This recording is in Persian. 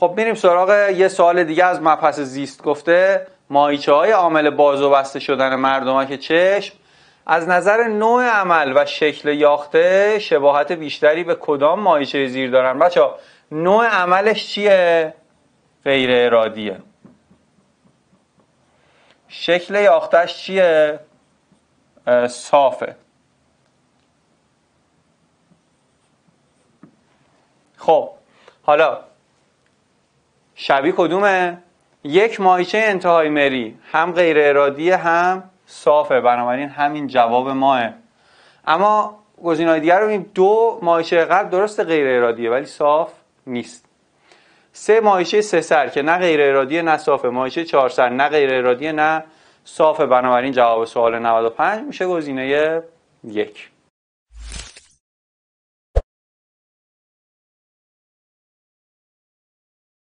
خب میریم سراغ یه سوال دیگه از مبحث زیست گفته مایچه های عامل باز و بسته شدن که چشم از نظر نوع عمل و شکل یاخته شباهت بیشتری به کدام مایچه زیر دارن بچه نوع عملش چیه؟ غیر ارادیه شکل یاختش چیه؟ صافه خب حالا شبیه کدومه یک ماهیچه انتهای مری هم غیر ارادی هم صافه بنابراین همین جواب ماه اما گزینه‌های دیگر رو ببینیم دو ماهیچه قبل درست غیر ارادیه ولی صاف نیست سه ماهیچه سه سر که نه غیر ارادیه نه صافه ماهیچه چهار سر نه غیر ارادیه نه صافه بنابراین جواب سوال 95 میشه گزینه یک